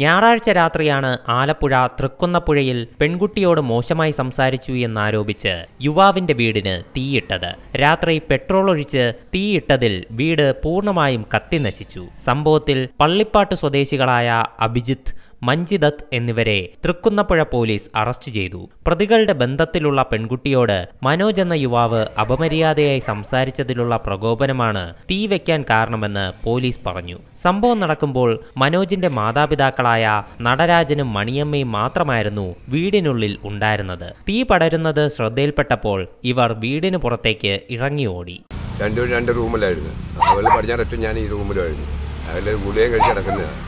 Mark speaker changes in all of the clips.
Speaker 1: ഞായറാഴ്ച രാത്രിയാണ് ആലപ്പുഴ തൃക്കുന്നപ്പുഴയിൽ പെൺകുട്ടിയോട് മോശമായി സംസാരിച്ചു എന്നാരോപിച്ച് യുവാവിന്റെ വീടിന് തീയിട്ടത് രാത്രി പെട്രോൾ ഒഴിച്ച് തീയിട്ടതിൽ വീട് പൂർണ്ണമായും കത്തിനശിച്ചു സംഭവത്തിൽ പള്ളിപ്പാട്ട് സ്വദേശികളായ അഭിജിത്ത് മഞ്ജിദത്ത് എന്നിവരെ തൃക്കുന്നപ്പുഴ പോലീസ് അറസ്റ്റ് ചെയ്തു പ്രതികളുടെ ബന്ധത്തിലുള്ള പെൺകുട്ടിയോട് മനോജ് എന്ന യുവാവ് അപമര്യാദയായി സംസാരിച്ചതിലുള്ള പ്രകോപനമാണ് തീ വയ്ക്കാൻ കാരണമെന്ന് പോലീസ് പറഞ്ഞു സംഭവം നടക്കുമ്പോൾ മനോജിന്റെ മാതാപിതാക്കളായ നടരാജനും മണിയമ്മയും മാത്രമായിരുന്നു വീടിനുള്ളിൽ ഉണ്ടായിരുന്നത് തീ പടരുന്നത് ശ്രദ്ധയിൽപ്പെട്ടപ്പോൾ ഇവർ വീടിന് പുറത്തേക്ക് ഇറങ്ങി ഓടി
Speaker 2: രണ്ടും രണ്ട് റൂമിലായിരുന്നു അവൾ പടിഞ്ഞാററ്റും ഞാൻ ഈ റൂമിലായിരുന്നു അതിൽ ഗുളിയെ കഴിച്ച് കിടക്കുന്നതാണ്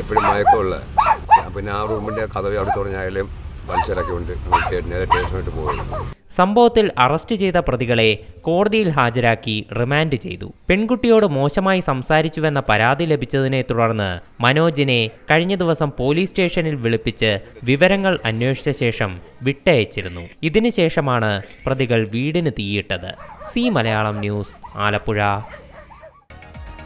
Speaker 2: എപ്പോഴും മയക്കമുള്ള പിന്നെ ആ റൂമിന്റെ കഥവി അവിടെ തുടങ്ങിയാലും മനുഷ്യരൊക്കെ ഉണ്ട് സ്റ്റേഷനായിട്ട് പോയി
Speaker 1: സംഭവത്തിൽ അറസ്റ്റ് ചെയ്ത പ്രതികളെ കോടതിയിൽ ഹാജരാക്കി റിമാൻഡ് ചെയ്തു പെൺകുട്ടിയോട് മോശമായി സംസാരിച്ചുവെന്ന പരാതി ലഭിച്ചതിനെ തുടർന്ന് മനോജിനെ കഴിഞ്ഞ ദിവസം പോലീസ് സ്റ്റേഷനിൽ വിളിപ്പിച്ച് വിവരങ്ങൾ അന്വേഷിച്ച ശേഷം വിട്ടയച്ചിരുന്നു ഇതിനുശേഷമാണ് പ്രതികൾ വീടിന് തീയിട്ടത് സി മലയാളം ന്യൂസ് ആലപ്പുഴ